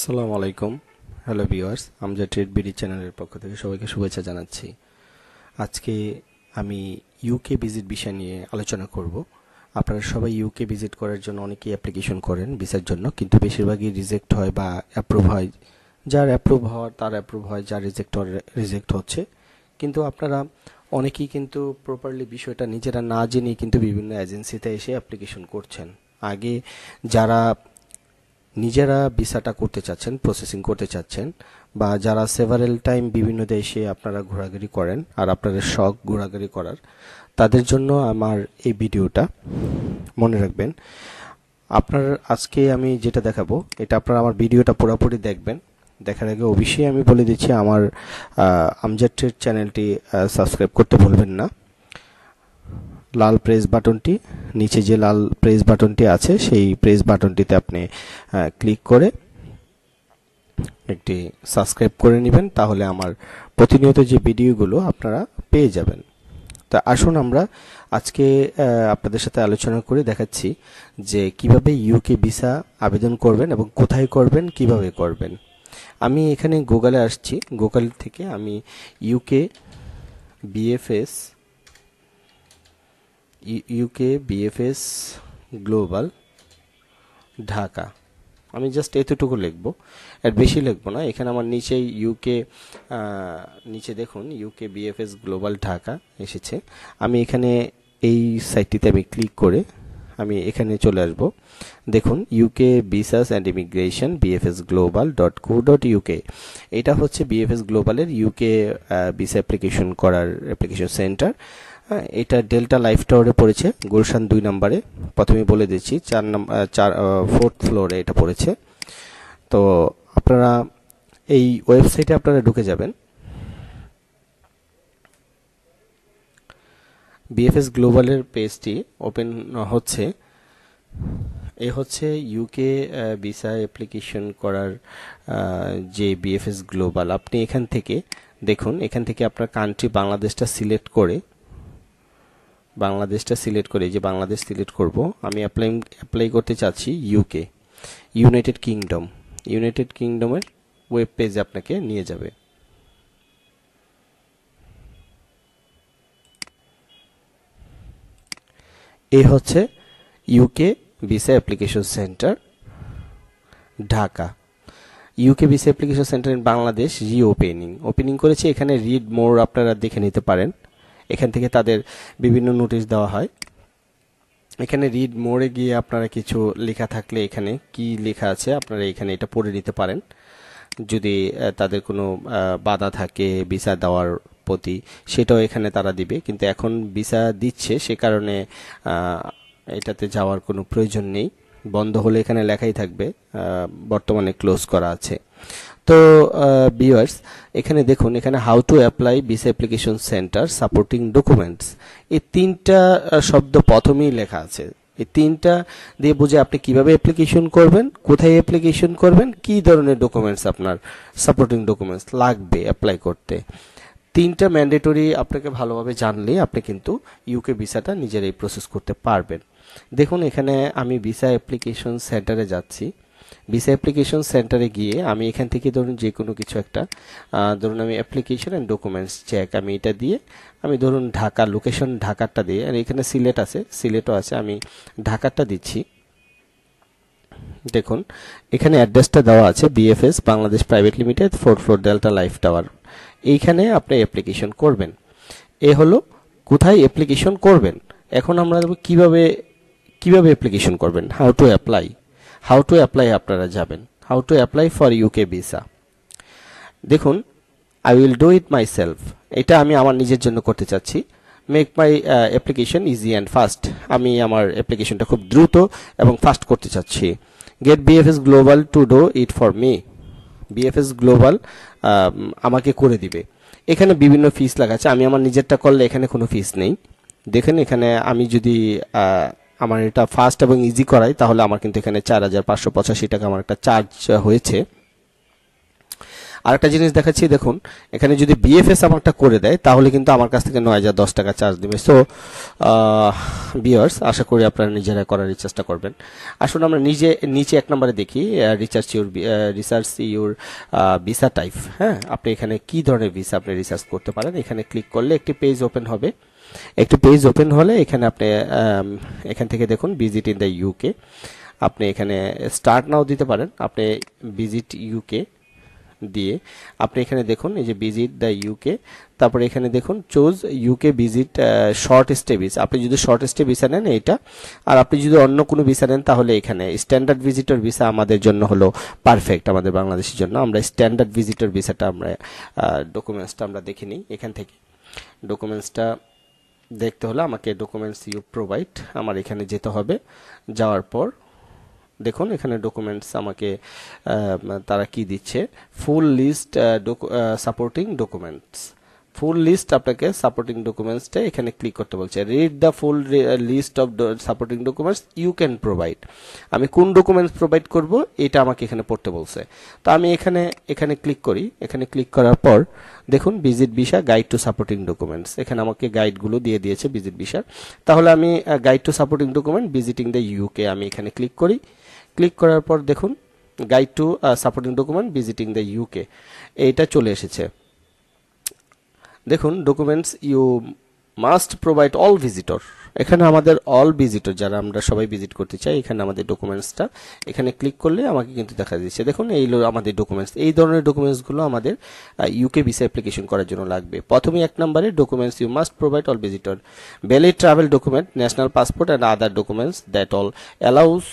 আসসালামু আলাইকুম hello viewers আমজা ট্রেড বিডি চ্যানেলের পক্ষ থেকে সবাইকে শুভেচ্ছা জানাচ্ছি আজকে আমি ইউকে ভিজিট বিষয় নিয়ে আলোচনা করব আপনারা সবাই ইউকে ভিজিট করার জন্য অনেকেই অ্যাপ্লিকেশন করেন ভিসার জন্য কিন্তু বেশিরভাগই রিজেক্ট হয় বা অ্যাপ্রুভ হয় যার অ্যাপ্রুভ হওয়ার তার অ্যাপ্রুভ হয় যার রিজেক্ট রিজেক্ট হচ্ছে কিন্তু আপনারা অনেকেই কিন্তু প্রপারলি বিষয়টা নিজেরা না জেনে কিন্তু বিভিন্ন এজেন্সিতে এসে অ্যাপ্লিকেশন করছেন আগে যারা নিজেরা ভিসাটা করতে চাচ্ছেন প্রসেসিং করতে চাচ্ছেন বা যারা সেভারেল টাইম বিভিন্ন দেশে আপনারা ঘোরাঘুরি করেন আর আপনাদের শখ ঘোরাঘুরি করার তাদের জন্য আমার এই ভিডিওটা মনে রাখবেন আপনার আজকে আমি যেটা দেখাবো এটা আপনারা আমার ভিডিওটা পুরোপুরি দেখবেন দেখার আগে অবশ্যই আমি বলে দিচ্ছি আমার আমজাটের চ্যানেলটি সাবস্ক্রাইব করতে ভুলবেন না লাল প্রেস বাটনটি নিচে যে লাল প্রেস বাটনটি আছে সেই প্রেস বাটনটিতে আপনি ক্লিক করে একটি সাবস্ক্রাইব করে নেবেন তাহলে আমার প্রতিনিয়ত যে ভিডিওগুলো আপনারা পেয়ে যাবেন তা আসুন আমরা আজকে আপনাদের সাথে আলোচনা করে দেখাচ্ছি যে কিভাবে ইউকে ভিসা আবেদন করবেন এবং কোথায় করবেন কিভাবে করবেন আমি এখানে গুগলে আসছি গুগল থেকে আমি UK BFS UK BFS global Dhaka আমি জাস্ট এতটুকু লিখব আর বেশি লিখব না এখানে আমার নিচে ইউকে নিচে দেখুন ইউকে বিএফএস গ্লোবাল ঢাকা এসেছে আমি এখানে এই সাইটটিতে আমি ক্লিক করে আমি এখানে চলে আসব দেখুন UK visas and immigration BFS global dot co dot UK এটা হচ্ছে বিএফএস গ্লোবালের ইউকে বিসা অ্যাপ্লিকেশন করার অ্যাপ্লিকেশন সেন্টার হ্যাঁ এটা ডেল্টা লাইফ টাওয়ারে পড়েছে গুলশান দুই নম্বরে প্রথমে বলে দিচ্ছি চার নাম্বার চার ফোর্থ ফ্লোরে এটা পড়েছে তো আপনারা এই ওয়েবসাইটে আপনারা ঢুকে যাবেন বিএফএস গ্লোবালের পেজটি ওপেন হচ্ছে এ হচ্ছে ইউকে ভিসা অ্যাপ্লিকেশন করার যে বিএফএস গ্লোবাল আপনি এখান থেকে দেখুন এখান থেকে আপনার কান্ট্রি বাংলাদেশটা সিলেক্ট করে বাংলাদেশটা সিলেক্ট করে যে বাংলাদেশ সিলেক্ট করব আমি অ্যাপ্লাই অ্যাপ্লাই করতে চাচ্ছি ইউকে ইউনাইটেড কিংডম ইউনাইটেড কিংডমের ওয়েব পেজে আপনাকে নিয়ে যাবে এ হচ্ছে UK visa application centre Dhaka UK visa application centre in Bangladesh reopening opening করেছে এখানে রিড মোর আপনারা দেখে নিতে পারেন এখান থেকে তাদের বিভিন্ন নোটিশ দেওয়া হয় এখানে রিড মোড়ে গিয়ে আপনারা কিছু লেখা থাকলে এখানে কি লেখা আছে আপনারা এখানে এটা পড়ে নিতে পারেন যদি তাদের কোনো বাধা থাকে ভিসা দেওয়ার প্রতি সেটাও এখানে তারা দিবে কিন্তু এখন ভিসা দিচ্ছে সে কারণে এটাতে যাওয়ার কোনো প্রয়োজন নেই বন্ধ হলে এখানে লেখাই থাকবে বর্তমানে ক্লোজ করা আছে তো ভিউয়ার্স এখানে দেখুন এখানে how to apply visa application centre supporting documents এই তিনটা শব্দ প্রথমেই লেখা আছে এই তিনটা দিয়ে বুঝে আপনি কিভাবে অ্যাপ্লিকেশন করবেন কোথায় অ্যাপ্লিকেশন করবেন কি ধরনের ডকুমেন্টস আপনার সাপোর্টিং ডকুমেন্টস লাগবে অ্যাপ্লাই করতে তিনটা ম্যান্ডেটরি আপনাকে ভালোভাবে জানলে আপনি কিন্তু ইউকে ভিসাটা নিজেরাই প্রসেস করতে পারবেন দেখুন এখানে আমি ভিসা অ্যাপ্লিকেশন সেন্টারে যাচ্ছি ভিসা অ্যাপ্লিকেশন সেন্টারে গিয়ে আমি এখান থেকে ধরুন যে কোনো কিছু একটা ধরুন আমি অ্যাপ্লিকেশন অ্যান্ড ডকুমেন্টস চেক আমি এটা দিয়ে আমি ধরুন ঢাকা লোকেশন ঢাকারটা দিয়ে আর এখানে সিলেট আছে সিলেটও আছে আমি ঢাকারটা দিচ্ছি দেখুন এখানে অ্যাড্রেসটা দেওয়া আছে BFS Bangladesh private limited four floor Delta life tower এইখানে আপনি অ্যাপ্লিকেশন করবেন এ হলো কোথায় অ্যাপ্লিকেশন করবেন এখন আমরা কিভাবে কিভাবে অ্যাপ্লিকেশন করবেন how to apply how to apply আপনারা যাবেন how to apply for UK visa দেখুন I will do it myself এটা আমি আমার নিজের জন্য করতে চাচ্ছি make my application easy and fast আমি আমার অ্যাপ্লিকেশনটা খুব দ্রুত এবং ফাস্ট করতে চাচ্ছি get BFS global to do it for me BFS global আমাকে করে দিবে এখানে বিভিন্ন ফিস লাগাচ্ছে আমি আমার নিজেরটা করলে এখানে কোনো ফিস নেই দেখেন এখানে আমি যদি আমার এটা ফাস্ট এবং ইজি করাই তাহলে আমার কিন্তু এখানে চার হাজার পাঁচশো পঁচাশি টাকা আমার একটা চার্জ হয়েছে আরেকটা জিনিস দেখাচ্ছি দেখুন এখানে যদি বিএফএস আমারটা করে দেয় তাহলে কিন্তু আমার কাছ থেকে নয় হাজার দশ টাকা চার্জ দেবে সো বিয়ার্স আশা করি আপনারা নিজেরা করার রিচার্জটা করবেন আসুন আমরা নিজে নিচে এক নম্বরে দেখি research your research your visa type হ্যাঁ আপনি এখানে কি ধরনের ভিসা আপনি রিসার্চ করতে পারেন এখানে ক্লিক করলে একটি পেজ ওপেন হবে একটি পেজ ওপেন হলে এখানে আপনি এখান থেকে দেখুন ভিজিট ইন দ্য ইউকে আপনি এখানে স্টার্ট নাও দিতে পারেন আপনি ভিজিট ইউকে দিয়ে আপনি এখানে দেখুন এই যে ভিজিট দ্য ইউকে তারপরে এখানে দেখুন choose UK visit short stay visa আপনি যদি শর্ট স্টে ভিসা নেন এটা আর আপনি যদি অন্য কোনো ভিসা নেন তাহলে এখানে স্ট্যান্ডার্ড ভিজিটর ভিসা আমাদের জন্য হলো পারফেক্ট আমাদের বাংলাদেশের জন্য আমরা স্ট্যান্ডার্ড ভিজিটর ভিসাটা আমরা ডকুমেন্টসটা আমরা দেখে নিই এখান থেকে ডকুমেন্টসটা দেখতে হলে আমাকে ডকুমেন্টস ইউ প্রোভাইড আমার এখানে যেতে হবে যাওয়ার পর দেখুন এখানে ডকুমেন্টস আমাকে তারা কি দিচ্ছে full list supporting documents full list আপনাকে সাপোর্টিং ডকুমেন্টসটা এখানে ক্লিক করতে বলছে read the full list of supporting documents you can provide আমি কোন ডকুমেন্টস প্রোভাইড করব এটা আমাকে এখানে পড়তে বলছে তো আমি এখানে এখানে ক্লিক করি এখানে ক্লিক করার পর দেখুন visit visa guide to supporting documents এখানে আমাকে গাইডগুলো দিয়ে দিয়েছে ভিজিট ভিসা তাহলে আমি guide to supporting document visiting the UK আমি এখানে ক্লিক করি ক্লিক করার পর দেখুন guide to supporting document visiting the UK এইটা চলে এসেছে দেখুন documents you must provide all visitor এখানে আমাদের অল ভিজিটর যারা আমরা সবাই ভিজিট করতে চাই এখানে আমাদের ডকুমেন্টসটা এখানে ক্লিক করলে আমাকে কিন্তু দেখা দিচ্ছে দেখুন এই আমাদের ডকুমেন্টস এই ধরনের ডকুমেন্টসগুলো আমাদের ইউকে ভিসা অ্যাপ্লিকেশন করার জন্য লাগবে প্রথমে এক নম্বরে documents you must provide all visitor valid travel document national passport and other documents that all allows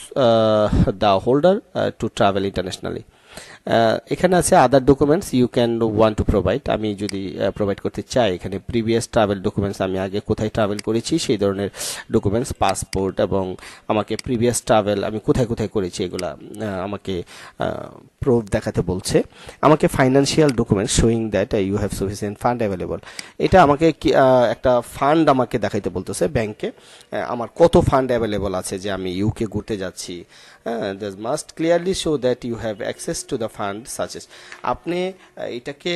the holder to travel internationally এখানে আছে other documents you can want to provide আমি যদি প্রোভাইড করতে চাই এখানে প্রিভিয়াস ট্রাভেল ডকুমেন্টস আমি আগে কোথায় ট্রাভেল করেছি সেই ধরনের ডকুমেন্টস পাসপোর্ট এবং আমাকে প্রিভিয়াস ট্রাভেল আমি কোথায় কোথায় করেছি এগুলা আমাকে প্রুফ দেখাতে বলছে আমাকে financial documents showing that you have sufficient fund available এটা আমাকে একটা ফান্ড আমাকে দেখাইতে বলতেছে ব্যাংকে আমার কত ফান্ড অ্যাভেলেবল আছে যে আমি ইউকে ঘুরতে যাচ্ছি হ্যাঁ must clearly show that you have access to the fund such as আপনি এটাকে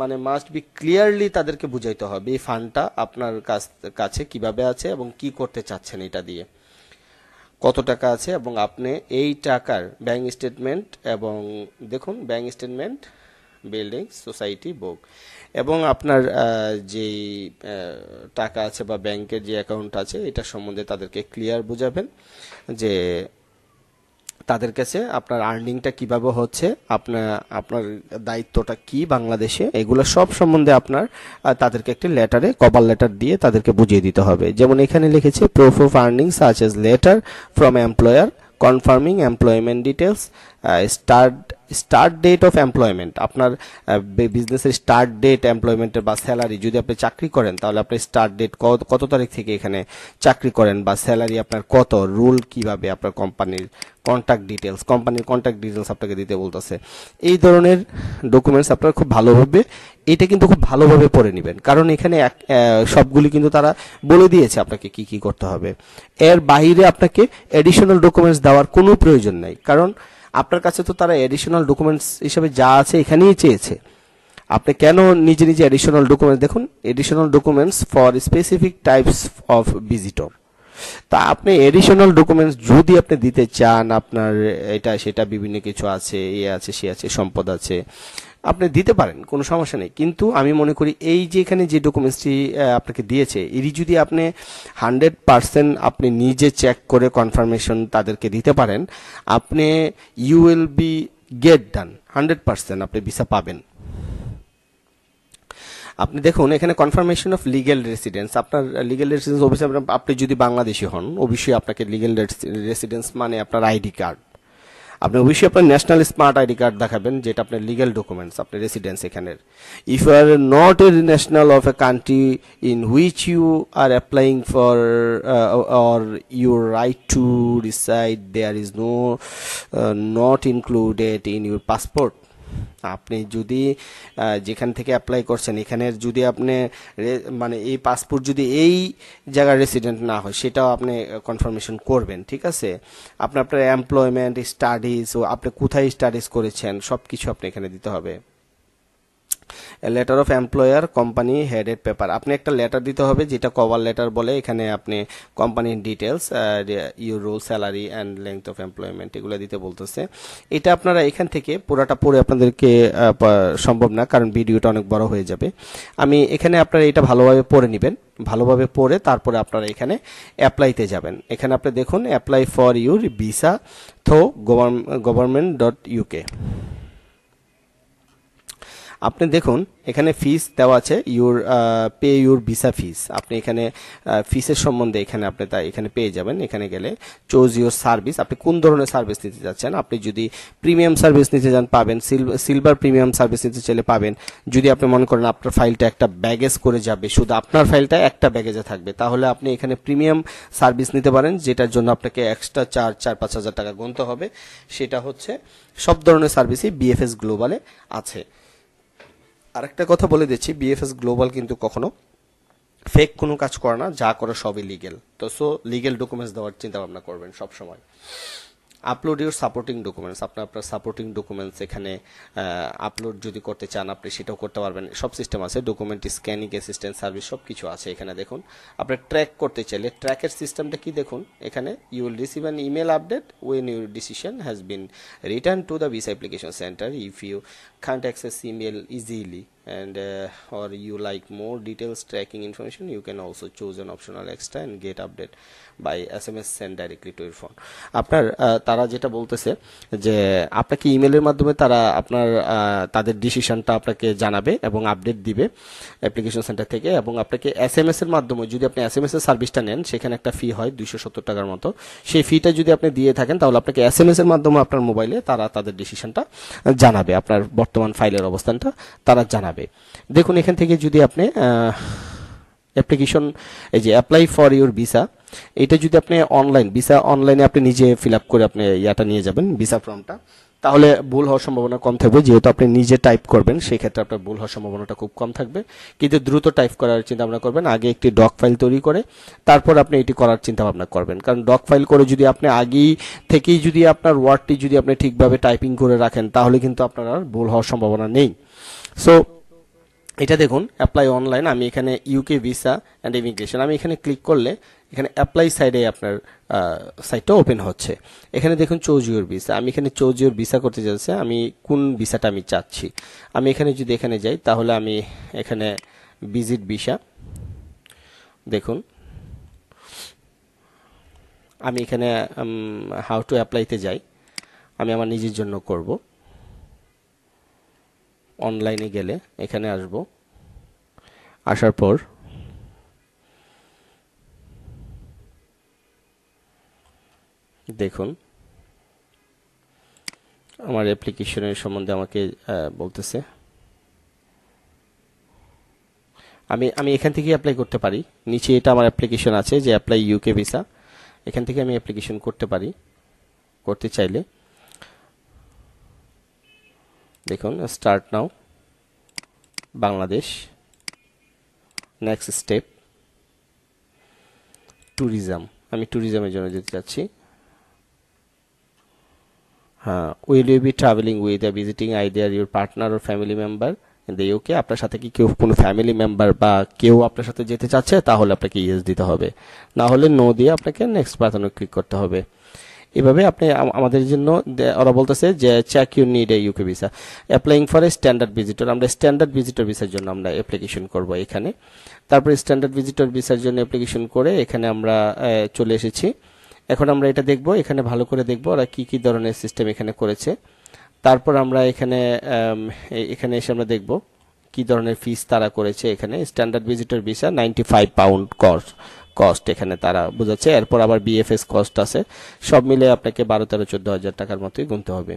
মানে মাস্ট বি ক্লিয়ারলি তাদেরকে বুঝাইতে হবে এই ফান্ডটা আপনার কাছে কিভাবে আছে এবং কি করতে চাচ্ছেন এটা দিয়ে কত টাকা আছে এবং আপনি এই টাকার ব্যাংক স্টেটমেন্ট এবং দেখুন bank statement building society book এবং আপনার যে টাকা আছে বা ব্যাংকের যে অ্যাকাউন্ট আছে এটা সম্বন্ধে তাদেরকে ক্লিয়ার বুঝাবেন যে তাদের কাছে আপনার আর্নিংটা কিভাবে হচ্ছে আপনার আপনার দায়িত্বটা কি বাংলাদেশে এগুলো সব সম্বন্ধে আপনার তাদেরকে একটি লেটারে কভার লেটার দিয়ে তাদেরকে বুঝিয়ে দিতে হবে যেমন এখানে লিখেছে proof of earning such as letter from employer confirming employment details start start date of employment আপনার বিজনেসের স্টার্ট ডেট এমপ্লয়মেন্টের বা স্যালারি যদি আপনি চাকরি করেন তাহলে আপনার স্টার্ট ডেট কত তারিখ থেকে এখানে চাকরি করেন বা স্যালারি আপনার কত রুল কিভাবে আপনার কোম্পানির কন্ট্যাক্ট ডিটেলস কোম্পানির কন্ট্যাক্ট ডিটেলস আপনাকে দিতে বলতেছে এই ধরনের ডকুমেন্টস আপনার খুব ভালোভাবে এটা কিন্তু খুব ভালোভাবে পড়ে নেবেন কারণ এখানে সবগুলি কিন্তু তারা বলে দিয়েছে আপনাকে কি কি করতে হবে এর বাইরে আপনাকে অ্যাডিশনাল ডকুমেন্টস দেওয়ার কোনো প্রয়োজন নাই কারণ আপনার কাছে তো তারা এডিশনাল ডকুমেন্টস হিসেবে যা আছে এখানেই চেয়েছে আপনি কেন নিজে নিজে এডিশনাল ডকুমেন্টস দেখুন additional documents for specific types of visitor তা আপনি এডিশনাল ডকুমেন্টস যদি আপনি দিতে চান আপনার এটা সেটা বিভিন্ন কিছু আছে এ আছে সে আছে সম্পদ আছে আপনি দিতে পারেন কোনো সমস্যা নেই কিন্তু আমি মনে করি এই যে এখানে যে ডকুমেন্টসটি আপনাকে দিয়েছে এরই যদি আপনি হান্ড্রেড পারসেন্ট আপনি নিজে চেক করে কনফার্মেশন তাদেরকে দিতে পারেন আপনি you will be get done hundred percent আপনি ভিসা পাবেন আপনি দেখুন এখানে কনফার্মেশন অফ লিগেল রেসিডেন্স আপনার লিগেল রেসিডেন্স অবশ্যই আপনি যদি বাংলাদেশি হন অবশ্যই আপনাকে লিগেল রেসিডেন্স মানে আপনার আইডি কার্ড আপনি অবশ্যই আপনার ন্যাশনাল স্মার্ট আইডি কার্ড দেখাবেন যেটা আপনার লিগ্যাল ডকুমেন্টস আপনার রেসিডেন্স এখানের if you are not a national of a country in which you are applying for or your right to reside there is no not included in your passport আপনি যদি যেখান থেকে apply করছেন এখানের যদি আপনি মানে এই পাসপোর্ট যদি এই জায়গার রেসিডেন্ট না হয় সেটাও আপনি কনফার্মেশন করবেন ঠিক আছে আপনি আপনার এমপ্লয়মেন্ট স্টাডিজ ও আপনি কোথায় স্টাডিজ করেছেন সব কিছু আপনি এখানে দিতে হবে letter of employer company headed paper আপনি একটা লেটার দিতে হবে যেটা কভার লেটার বলে এখানে আপনি কোম্পানির details your role salary and length of employment এগুলো দিতে বলতেছে এটা আপনারা এখান থেকে পুরাটা পড়ে আপনাদেরকে সম্ভব না কারণ ভিডিওটা অনেক বড় হয়ে যাবে আমি এখানে আপনারা এটা ভালোভাবে পড়ে নেবেন ভালোভাবে পড়ে তারপরে আপনারা এখানে অ্যাপ্লাইতে যাবেন এখানে আপনি দেখুন apply for your visa through government dot UK আপনি দেখুন এখানে ফিস দেওয়া আছে your pay your visa fees আপনি এখানে ফিসের সম্বন্ধে এখানে আপনি তাই এখানে পেয়ে যাবেন এখানে গেলে চোজ ইউর সার্ভিস আপনি কোন ধরনের সার্ভিস নিতে যাচ্ছেন আপনি যদি প্রিমিয়াম সার্ভিস নিতে চান পাবেন সিলভার প্রিমিয়াম সার্ভিস নিতে চাইলে পাবেন যদি আপনি মনে করেন আপনার ফাইলটা একটা ব্যাগেজ করে যাবে শুধু আপনার ফাইলটা একটা ব্যাগেজে থাকবে তাহলে আপনি এখানে প্রিমিয়াম সার্ভিস নিতে পারেন যেটার জন্য আপনাকে এক্সট্রা চার চার পাঁচ হাজার টাকা গুনতে হবে সেটা হচ্ছে সব ধরনের সার্ভিসই বিএফএস গ্লোবালে আছে আরেকটা কথা বলে দিচ্ছি বিএফএস গ্লোবাল কিন্তু কখনো ফেক কোনো কাজ করে না যা করে সবই লিগেল তো সো লিগেল ডকুমেন্টস দেওয়ার চিন্তা ভাবনা করবেন সব সময় আপলোড ইউর সাপোর্টিং ডকুমেন্টস আপনার আপনার সাপোর্টিং ডকুমেন্টস এখানে আপলোড যদি করতে চান আপনি সেটাও করতে পারবেন সব সিস্টেম আছে ডকুমেন্ট স্ক্যানিং অ্যাসিস্ট্যান্ট সার্ভিস সব কিছু আছে এখানে দেখুন আপনার ট্র্যাক করতে চাইলে ট্র্যাকের সিস্টেমটা কি দেখুন এখানে you will receive an email update when your decision has been return to the visa application centre if you can't access email easily and uh, or you like more details tracking information you can also choose an optional extra and get update by sms send directly to your phone আপনার তারা যেটা বলতেছে যে আপনাকে ইমেলের মাধ্যমে তারা আপনার তাদের ডিসিশনটা আপনাকে জানাবে এবং আপডেট দিবে অ্যাপ্লিকেশন সেন্টার থেকে এবং আপনাকে এসএমএস এর মাধ্যমে যদি আপনি এসএমএস এর সার্ভিসটা নেন সেখানে একটা ফি হয় দুইশো সত্তর টাকার মতো সেই ফিটা যদি আপনি দিয়ে থাকেন তাহলে আপনাকে এসএমএস এর মাধ্যমে আপনার মোবাইলে তারা তাদের ডিসিশনটা জানাবে আপনার বর্তমান ফাইলের অবস্থানটা তারা জানাবে যাবে দেখুন এখান থেকে যদি আপনি অ্যাপ্লিকেশন এই যে অ্যাপ্লাই ফর ইউর ভিসা এটা যদি আপনি অনলাইন ভিসা অনলাইনে আপনি নিজে ফিল আপ করে আপনি ইয়াটা নিয়ে যাবেন ভিসা ফর্মটা তাহলে ভুল হওয়ার সম্ভাবনা কম থাকবে যেহেতু আপনি নিজে টাইপ করবেন সেই ক্ষেত্রে আপনার ভুল হওয়ার সম্ভাবনাটা খুব কম থাকবে কিন্তু দ্রুত টাইপ করার চিন্তা ভাবনা করবেন আগে একটি ডক ফাইল তৈরি করে তারপর আপনি এটি করার চিন্তা ভাবনা করবেন কারণ ডক ফাইল করে যদি আপনি আগেই থেকেই যদি আপনার ওয়ার্ডটি যদি আপনি ঠিকভাবে টাইপিং করে রাখেন তাহলে কিন্তু আপনার আর ভুল হওয়ার সম্ভাবনা নেই সো এটা দেখুন অ্যাপ্লাই অনলাইন আমি এখানে ইউকে ভিসা অ্যান্ড ইমিগ্রেশন আমি এখানে ক্লিক করলে এখানে অ্যাপ্লাই সাইডে আপনার সাইটটা ওপেন হচ্ছে এখানে দেখুন চৌজিওর ভিসা আমি এখানে চৌজিওর ভিসা করতে চাইছে আমি কোন ভিসাটা আমি চাচ্ছি আমি এখানে যদি এখানে যাই তাহলে আমি এখানে ভিজিট ভিসা দেখুন আমি এখানে হাউ টু অ্যাপ্লাইতে যাই আমি আমার নিজের জন্য করবো অনলাইনে গেলে এখানে আসব আসার পর দেখুন আমার অ্যাপ্লিকেশনের সম্বন্ধে আমাকে বলতেছে আমি আমি এখান থেকে অ্যাপ্লাই করতে পারি নিচে এটা আমার অ্যাপ্লিকেশন আছে যে অ্যাপ্লাই ইউকে ভিসা এখান থেকে আমি অ্যাপ্লিকেশন করতে পারি করতে চাইলে দেখুন start now Bangladesh next step tourism আমি ট্যুরিজমের জন্য যেতে চাচ্ছি হ্যাঁ will you be travelling with a visiting idea your partner or family member the UK আপনার সাথে কি কেউ কোনো ফ্যামিলি মেম্বার বা কেউ আপনার সাথে যেতে চাচ্ছে তাহলে আপনাকে ইয়েস দিতে হবে না হলে নো দিয়ে আপনাকে নেক্সট বাতানো ক্লিক করতে হবে এভাবে আপনি আমাদের জন্য ওরা বলতেছে যে check you need a UK visa applying for a standard visitor আমরা স্ট্যান্ডার্ড ভিজিটর ভিসার জন্য আমরা অ্যাপ্লিকেশন করব এখানে তারপরে স্ট্যান্ডার্ড ভিজিটর ভিসার জন্য অ্যাপ্লিকেশন করে এখানে আমরা চলে এসেছি এখন আমরা এটা দেখব এখানে ভালো করে দেখব ওরা কি কি ধরনের সিস্টেম এখানে করেছে তারপর আমরা এখানে এখানে এসে আমরা দেখব কি ধরনের ফিস তারা করেছে এখানে standard visitor visa ninety five pound কর কস্ট এখানে তারা বোঝাচ্ছে এরপর আবার বিএফএস কস্ট আছে সব মিলে আপনাকে বারো তেরো চোদ্দ হাজার টাকার মতোই গুনতে হবে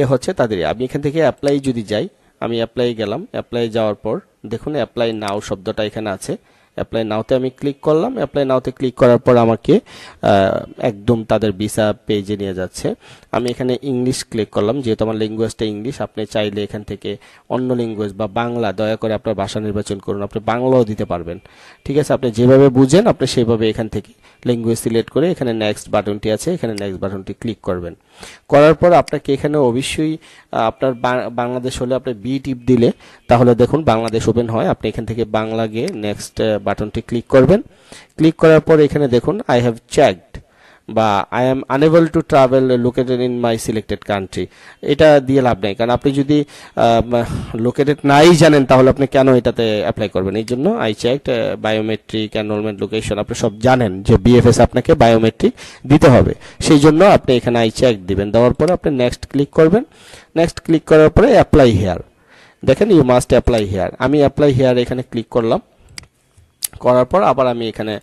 এ হচ্ছে তাদের আমি এখান থেকে অ্যাপ্লাই যদি যাই আমি অ্যাপ্লাই গেলাম অ্যাপ্লাই যাওয়ার পর দেখুন অ্যাপ্লাই নাও শব্দটা এখানে আছে অ্যাপ্লাই নাওতে আমি ক্লিক করলাম অ্যাপ্লাই নাওতে ক্লিক করার পর আমাকে একদম তাদের ভিসা পেজে নিয়ে যাচ্ছে আমি এখানে ইংলিশ ক্লিক করলাম যেহেতু আমার ল্যাঙ্গুয়েজটা ইংলিশ আপনি চাইলে এখান থেকে অন্য ল্যাঙ্গুয়েজ বা বাংলা দয়া করে আপনার ভাষা নির্বাচন করুন আপনি বাংলাও দিতে পারবেন ঠিক আছে আপনি যেভাবে বুঝেন আপনি সেভাবে এখান থেকে ল্যাঙ্গুয়েজ সিলেক্ট করে এখানে নেক্সট বাটনটি আছে এখানে নেক্সট বাটনটি ক্লিক করবেন করার পর আপনাকে এখানে অবশ্যই আপনার বাংলাদেশ হলে আপনি বি টিপ দিলে তাহলে দেখুন বাংলাদেশ ওপেন হয় আপনি এখান থেকে বাংলা গিয়ে নেক্সট বাটনটি ক্লিক করবেন ক্লিক করার পর এখানে দেখুন আই হ্যাভ চেকড বা I am unable to travel located in my selected country এটা দিয়ে লাভ নেই কারণ আপনি যদি লোকেটেড নাই জানেন তাহলে আপনি কেন এটাতে অ্যাপ্লাই করবেন এই জন্য I check biometric enrolment location আপনি সব জানেন যে বিএফএস আপনাকে বায়োমেট্রিক দিতে হবে সেই জন্য আপনি এখানে আই চেক দিবেন দেওয়ার পরে আপনি নেক্সট ক্লিক করবেন নেক্সট ক্লিক করার পরে অ্যাপ্লাই হেয়ার দেখেন ইউ মাস্ট অ্যাপ্লাই হেয়ার আমি অ্যাপ্লাই হেয়ার এখানে ক্লিক করলাম করার পর আবার আমি এখানে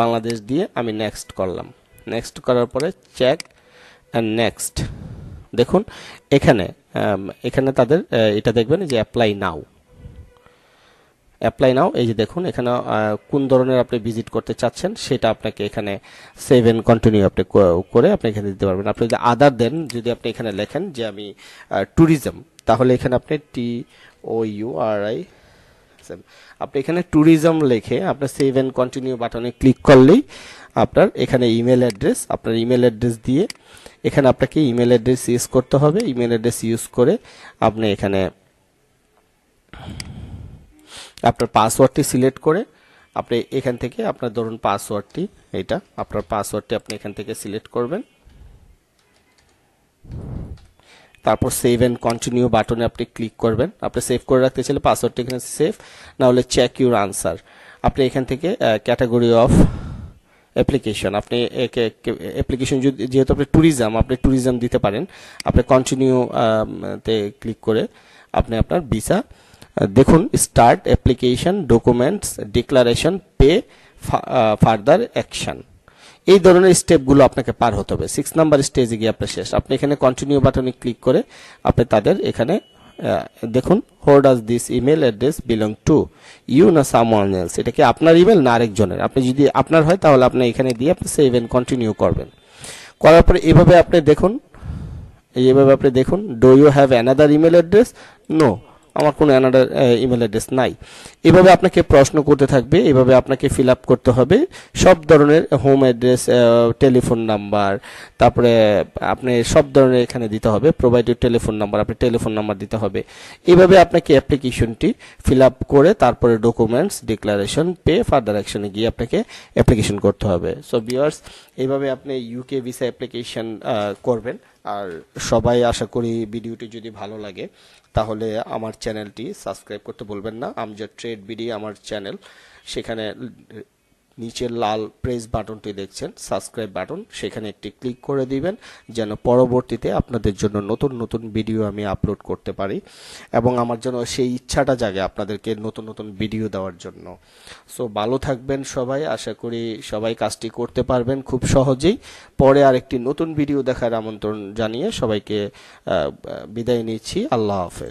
বাংলাদেশ দিয়ে আমি নেক্সট করলাম নেক্সট করার পরে চেক অ্যান্ড নেক্সট দেখুন এখানে এখানে তাদের এটা দেখবেন যে অ্যাপ্লাই নাও অ্যাপ্লাই নাও এই যে দেখুন এখানে কোন ধরনের আপনি ভিজিট করতে চাচ্ছেন সেটা আপনাকে এখানে সেভ এন্ড কন্টিনিউ আপনি করে আপনি এখানে দিতে পারবেন আপনি যদি আদার দেন যদি আপনি এখানে লেখেন যে আমি ট্যুরিজম তাহলে এখানে আপনি টি ও ইউ আর আই পারছেন আপনি এখানে ট্যুরিজম লিখে আপনার সেভ এন্ড কন্টিনিউ বাটনে ক্লিক করলেই আপনার এখানে ইমেল অ্যাড্রেস আপনার ইমেল অ্যাড্রেস দিয়ে এখানে আপনাকে ইমেল অ্যাড্রেস ইউজ করতে হবে ইমেল অ্যাড্রেস ইউজ করে আপনি এখানে আপনার পাসওয়ার্ডটি সিলেক্ট করে আপনি এখান থেকে আপনার ধরুন পাসওয়ার্ডটি এটা আপনার পাসওয়ার্ডটি আপনি এখান থেকে সিলেক্ট করবেন তারপর সেভ অ্যান্ড কন্টিনিউ বাটনে আপনি ক্লিক করবেন আপনি সেভ করে রাখতে চাইলে পাসওয়ার্ডটি এখানে সেভ না হলে চেক ইউর আনসার আপনি এখান থেকে ক্যাটাগরি অফ অ্যাপ্লিকেশন আপনি অ্যাপ্লিকেশন যদি যেহেতু আপনি ট্যুরিজম আপনি ট্যুরিজম দিতে পারেন আপনি কন্টিনিউ তে ক্লিক করে আপনি আপনার ভিসা দেখুন start application documents declaration pay further action এই ধরনের স্টেপগুলো আপনাকে পার হতে হবে সিক্স নাম্বার স্টেজে গিয়ে আপনার শেষ আপনি এখানে কন্টিনিউ বাটনে ক্লিক করে আপনি তাদের এখানে দেখুন where does this email address belong to you না সামওয়ান এলস এটা কি আপনার ইমেল না আরেকজনের আপনি যদি আপনার হয় তাহলে আপনি এখানে দিয়ে আপনি সেভ এন্ড কন্টিনিউ করবেন করার পরে এভাবে আপনি দেখুন এইভাবে আপনি দেখুন do you have another email address no আমার কোনো অ্যানাডার ইমেল অ্যাড্রেস নাই এভাবে আপনাকে প্রশ্ন করতে থাকবে এভাবে আপনাকে ফিল আপ করতে হবে সব ধরনের হোম অ্যাড্রেস টেলিফোন নাম্বার তারপরে আপনি সব ধরনের এখানে দিতে হবে প্রোভাইড টেলিফোন নাম্বার আপনি টেলিফোন নাম্বার দিতে হবে এভাবে আপনাকে অ্যাপ্লিকেশনটি ফিল আপ করে তারপরে ডকুমেন্টস ডিক্লারেশন পে ফার্দার অ্যাকশনে গিয়ে আপনাকে অ্যাপ্লিকেশন করতে হবে সো বিয়ার্স এইভাবে আপনি ইউকে ভিসা অ্যাপ্লিকেশান করবেন আর সবাই আশা করি ভিডিওটি যদি ভালো লাগে তাহলে আমার চ্যানেলটি সাবস্ক্রাইব করতে বলবেন না আমজাদ ট্রেড বিডি আমার চ্যানেল সেখানে নিচের লাল প্রেস বাটনটি দেখছেন সাবস্ক্রাইব বাটন সেখানে একটি ক্লিক করে দিবেন যেন পরবর্তীতে আপনাদের জন্য নতুন নতুন ভিডিও আমি আপলোড করতে পারি এবং আমার যেন সেই ইচ্ছাটা জাগে আপনাদেরকে নতুন নতুন ভিডিও দেওয়ার জন্য সো ভালো থাকবেন সবাই আশা করি সবাই কাজটি করতে পারবেন খুব সহজেই পরে আরেকটি নতুন ভিডিও দেখার আমন্ত্রণ জানিয়ে সবাইকে বিদায় নিচ্ছি আল্লাহ হাফেজ